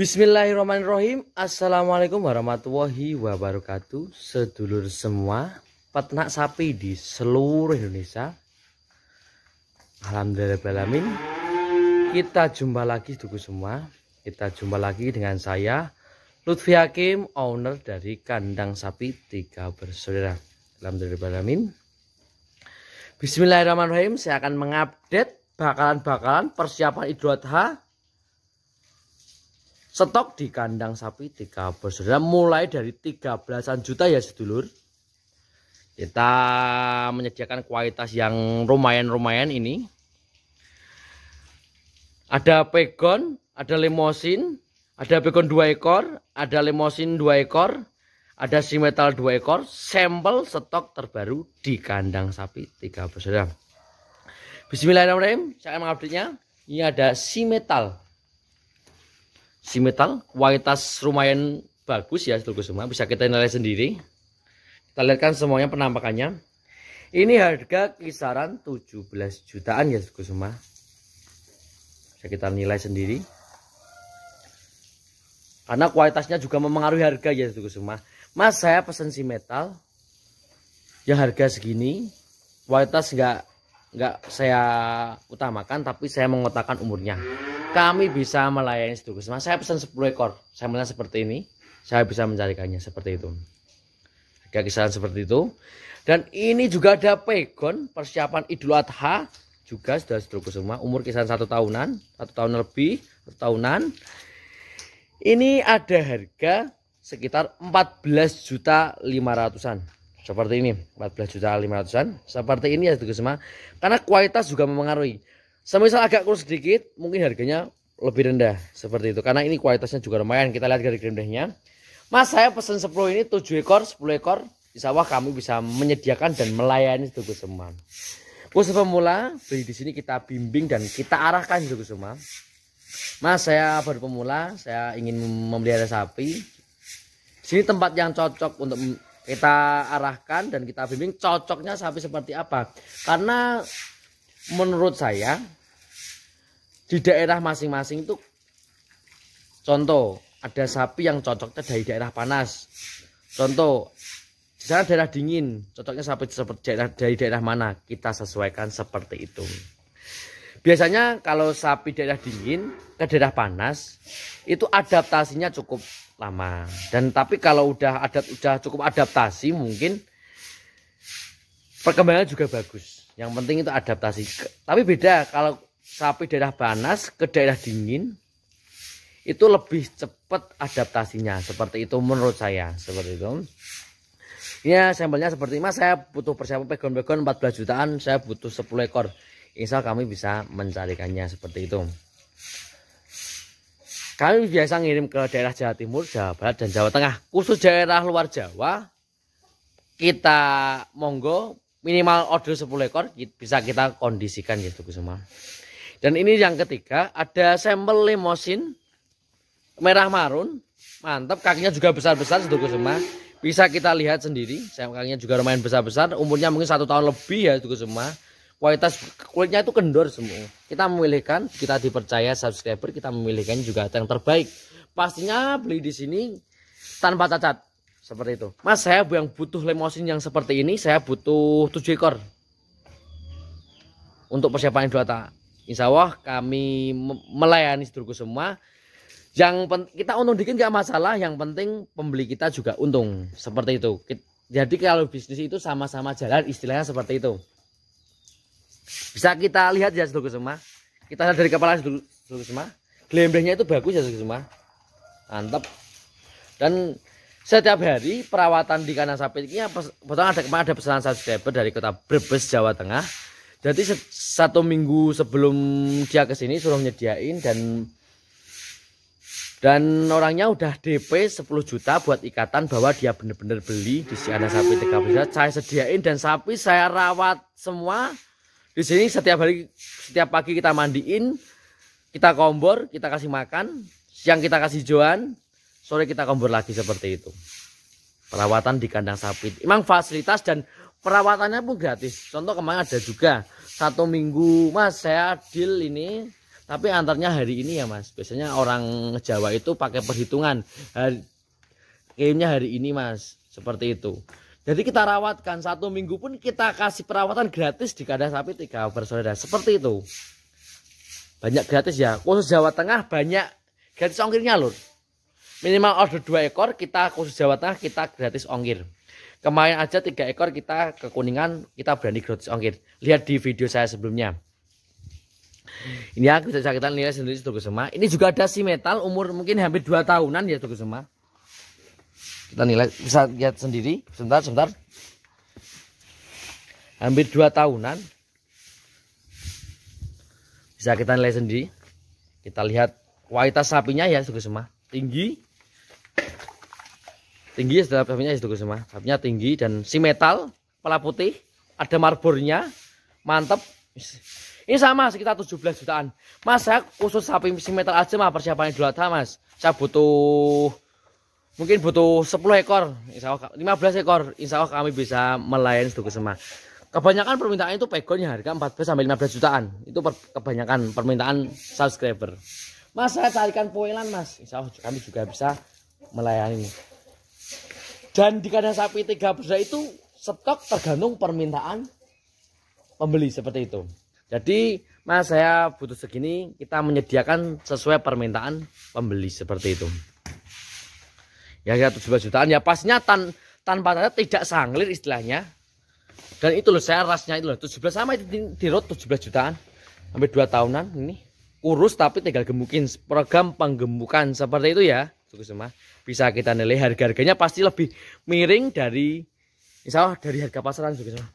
Bismillahirrahmanirrahim Assalamualaikum warahmatullahi wabarakatuh Sedulur semua Peternak sapi di seluruh Indonesia Alhamdulillah Kita jumpa lagi Duku semua Kita jumpa lagi dengan saya Lutfi Hakim Owner dari kandang sapi Tiga bersaudara Alhamdulillah Bismillahirrahmanirrahim Saya akan mengupdate Bakalan-bakalan persiapan Idul Adha Stok di kandang sapi 3 bos saudara mulai dari 13 belasan juta ya sedulur. Kita menyediakan kualitas yang lumayan-lumayan ini. Ada pegon, ada limosin ada pegon dua ekor, ada limosin dua ekor, ada simetal dua ekor, sampel stok terbaru di kandang sapi 3 bos saudara. Bismillahirrahmanirrahim, saya akan mengupdate-nya. Ini ada simetal si metal kualitas lumayan bagus ya seluruh semua bisa kita nilai sendiri kita lihat kan semuanya penampakannya ini harga kisaran 17 jutaan ya seluruh semua bisa kita nilai sendiri karena kualitasnya juga memengaruhi harga ya seluruh semua mas saya pesen si metal yang harga segini kualitas nggak nggak saya utamakan tapi saya mengotakan umurnya kami bisa melayani sedukus. Mas, saya pesan 10 ekor. Saya melihat seperti ini, saya bisa mencarikannya seperti itu. Ada kisaran seperti itu. Dan ini juga ada pegon persiapan Idul Adha juga sudah sedukus semua. Umur kisaran satu tahunan, satu tahun lebih, satu tahunan. Ini ada harga sekitar 14 juta 500-an. Seperti ini, 14 juta 500-an. Seperti ini ya sedukus semua. Karena kualitas juga mempengaruhi semisal agak kurus sedikit mungkin harganya lebih rendah seperti itu karena ini kualitasnya juga lumayan kita lihat dari krimnya. mas saya pesen 10 ini 7 ekor 10 ekor insya Allah kami bisa menyediakan dan melayani itu semua khusus pemula beli di sini kita bimbing dan kita arahkan itu semua mas saya baru pemula saya ingin memelihara sapi sini tempat yang cocok untuk kita arahkan dan kita bimbing cocoknya sapi seperti apa karena menurut saya di daerah masing-masing itu contoh ada sapi yang cocoknya dari daerah panas contoh di sana daerah dingin cocoknya sapi seperti daerah dari daerah mana kita sesuaikan seperti itu biasanya kalau sapi daerah dingin ke daerah panas itu adaptasinya cukup lama dan tapi kalau udah adat udah cukup adaptasi mungkin perkembangan juga bagus yang penting itu adaptasi tapi beda kalau sapi daerah panas ke daerah dingin itu lebih cepat adaptasinya seperti itu menurut saya seperti itu ya sampelnya seperti mas saya butuh persiapan pegon-pegon 14 jutaan saya butuh 10 ekor insya kami bisa mencarikannya seperti itu kami biasa ngirim ke daerah Jawa Timur, Jawa Barat, dan Jawa Tengah. Khusus daerah luar Jawa, kita monggo minimal order 10 ekor bisa kita kondisikan gitu semua. Dan ini yang ketiga, ada sampel limosin merah marun. Mantap, kakinya juga besar-besar seduhku semua. Bisa kita lihat sendiri, sayap kakinya juga lumayan besar-besar. Umurnya mungkin satu tahun lebih ya sedulurku semua. Kualitas kulitnya itu kendor semua. Kita memilihkan, kita dipercaya subscriber, kita memilihkan juga yang terbaik. Pastinya beli di sini tanpa cacat. Seperti itu. Mas, saya yang butuh limosin yang seperti ini, saya butuh 7 ekor. Untuk persiapan dua tak Insya Allah kami melayani sedulurku semua. Yang kita untung dikit nggak masalah, yang penting pembeli kita juga untung. Seperti itu. Jadi kalau bisnis itu sama-sama jalan istilahnya seperti itu. Bisa kita lihat ya sedulurku semua. Kita lihat dari kepala sedulurku semua. Gelembengnya itu bagus ya sedulurku semua. Mantap. Dan setiap hari perawatan di kandang sapi ini, ada ada pesanan subscriber dari kota Brebes, Jawa Tengah jadi satu minggu sebelum dia kesini suruh nyediain dan dan orangnya udah DP 10 juta buat ikatan bahwa dia bener-bener beli di sini ada sapi 3 besar saya sediain dan sapi saya rawat semua di sini setiap hari setiap pagi kita mandiin kita kombor kita kasih makan siang kita kasih joan sore kita kombor lagi seperti itu perawatan di kandang sapi emang fasilitas dan perawatannya pun gratis contoh kemarin ada juga satu minggu mas saya deal ini tapi antarnya hari ini ya mas biasanya orang Jawa itu pakai perhitungan hari, kirimnya hari ini mas seperti itu jadi kita rawatkan satu minggu pun kita kasih perawatan gratis di kandang sapi tiga bersaudara seperti itu banyak gratis ya khusus Jawa Tengah banyak gratis ongkirnya lur minimal order dua ekor kita khusus Jawa Tengah kita gratis ongkir Kemarin aja tiga ekor kita kekuningan kita berani gratis ongkir. Lihat di video saya sebelumnya. Ini ya bisa kita nilai sendiri Tugu semua Ini juga ada si metal umur mungkin hampir dua tahunan ya Tugu semua Kita nilai bisa lihat sendiri. Sebentar, sebentar. Hampir dua tahunan. Bisa kita nilai sendiri. Kita lihat kualitas sapinya ya Tugu semua Tinggi, tinggi setelah sapnya itu semua sapinya tinggi dan si metal pala putih ada marbornya mantep ini sama sekitar 17 jutaan mas saya khusus sapi si metal aja mah persiapannya dua tahun mas saya butuh mungkin butuh 10 ekor insya Allah 15 ekor insya Allah kami bisa melayani itu semua kebanyakan permintaan itu pegonnya harga 14 sampai 15 jutaan itu per, kebanyakan permintaan subscriber mas saya carikan poinan mas insya Allah kami juga bisa melayani dan di kandang sapi tiga besar itu stok tergantung permintaan pembeli seperti itu. Jadi mas saya butuh segini kita menyediakan sesuai permintaan pembeli seperti itu. Ya tujuh 17 jutaan ya pasnya tan tanpa tanda tidak sanglir istilahnya. Dan itu loh saya rasnya itu loh 17 sama itu di, di road 17 jutaan sampai 2 tahunan ini urus tapi tinggal gemukin program penggemukan seperti itu ya suku semua bisa kita nilai harga-harganya pasti lebih miring dari misal dari harga pasaran suku semua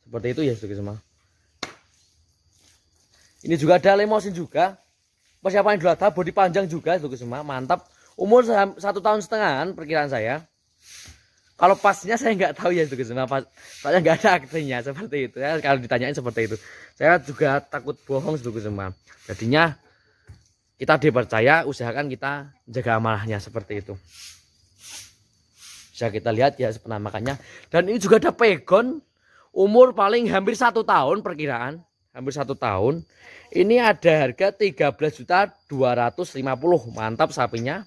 seperti itu ya suku semua ini juga ada lemosin juga persiapan dua tahap bodi panjang juga suku semua mantap umur satu tahun setengah perkiraan saya kalau pasnya saya nggak tahu ya suku semua pas saya nggak ada aktenya seperti itu ya kalau ditanyain seperti itu saya juga takut bohong suku semua jadinya kita dipercaya usahakan kita jaga amalahnya seperti itu bisa kita lihat ya penamakannya dan ini juga ada pegon umur paling hampir satu tahun perkiraan hampir satu tahun ini ada harga 13 juta 250 mantap sapinya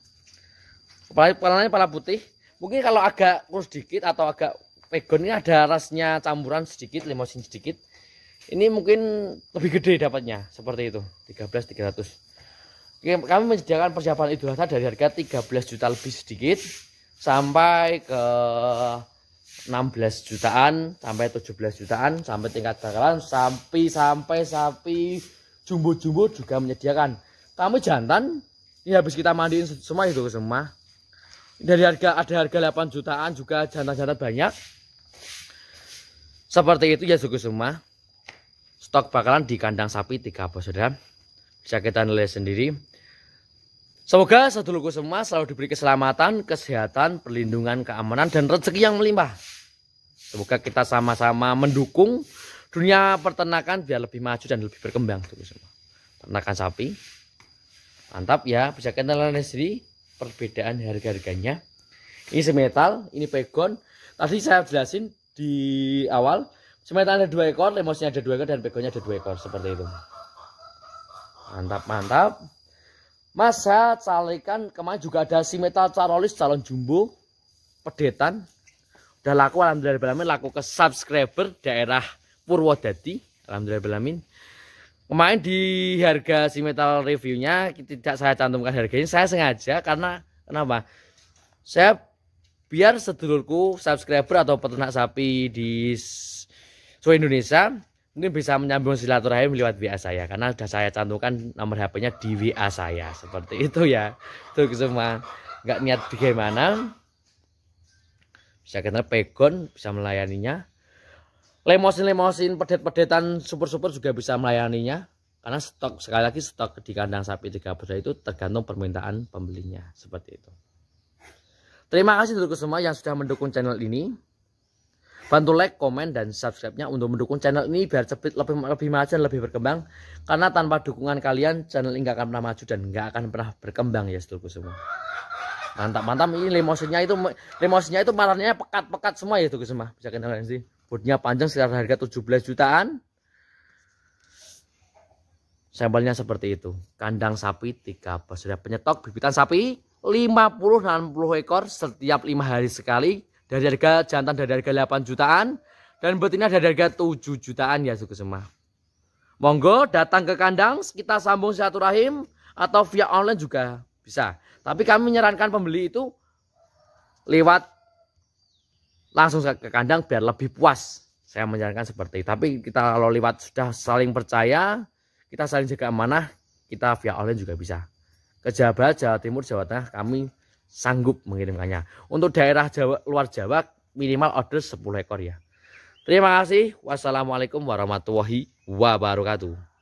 kepalanya kepala putih mungkin kalau agak kurus sedikit atau agak pegon ini ada rasnya campuran sedikit limosin sedikit ini mungkin lebih gede dapatnya seperti itu 13 300 kami menyediakan persiapan Idul Adha dari harga 13 juta lebih sedikit sampai ke 16 jutaan sampai 17 jutaan sampai tingkat bakalan sapi sampai sapi jumbo-jumbo juga menyediakan kami jantan ini habis kita mandiin semua itu semua dari harga ada harga 8 jutaan juga jantan-jantan banyak seperti itu ya suku semua stok bakalan di kandang sapi tiga bos saudara bisa kita nilai sendiri Semoga logo semua selalu diberi keselamatan, kesehatan, perlindungan, keamanan, dan rezeki yang melimpah. Semoga kita sama-sama mendukung dunia peternakan biar lebih maju dan lebih berkembang Ternakan Peternakan sapi. Mantap ya, bisa kenal sendiri perbedaan harga-harganya. Ini semetal, ini pegon. Tadi saya jelasin di awal, semetal ada dua ekor, lemosnya ada dua ekor, dan pegonnya ada dua ekor. Seperti itu. Mantap, mantap. Masa carikan kemarin juga ada si metal carolis calon jumbo pedetan. Udah laku alhamdulillah belamin laku ke subscriber daerah Purwodadi. Alhamdulillah belamin. Kemarin di harga si metal reviewnya tidak saya cantumkan harganya. Saya sengaja karena kenapa? Saya biar sedulurku subscriber atau peternak sapi di seluruh Indonesia ini bisa menyambung silaturahim lewat WA saya karena sudah saya cantumkan nomor HP-nya di WA saya seperti itu ya itu semua nggak niat bagaimana bisa kita pegon bisa melayaninya lemosin lemosin pedet pedetan super super juga bisa melayaninya karena stok sekali lagi stok di kandang sapi tiga besar itu tergantung permintaan pembelinya seperti itu terima kasih untuk semua yang sudah mendukung channel ini Bantu like, komen, dan subscribe-nya untuk mendukung channel ini biar cepat lebih, lebih maju dan lebih berkembang. Karena tanpa dukungan kalian, channel ini nggak akan pernah maju dan gak akan pernah berkembang ya sedulurku semua. Mantap, mantap. Ini limosinya itu limosinya itu malarnya pekat-pekat semua ya sedulurku semua. Bisa kalian sih. Boardnya panjang sekitar harga 17 jutaan. Sampelnya seperti itu. Kandang sapi 3 pas Sudah penyetok bibitan sapi 50-60 ekor setiap 5 hari sekali dari harga jantan dari harga 8 jutaan dan betina dari harga 7 jutaan ya suku semua. Monggo datang ke kandang, kita sambung satu rahim atau via online juga bisa. Tapi kami menyarankan pembeli itu lewat langsung ke kandang biar lebih puas. Saya menyarankan seperti itu. Tapi kita kalau lewat sudah saling percaya, kita saling jaga amanah, kita via online juga bisa. Ke Jawa, Jawa Timur, Jawa Tengah kami sanggup mengirimkannya. Untuk daerah Jawa, luar Jawa minimal order 10 ekor ya. Terima kasih. Wassalamualaikum warahmatullahi wabarakatuh.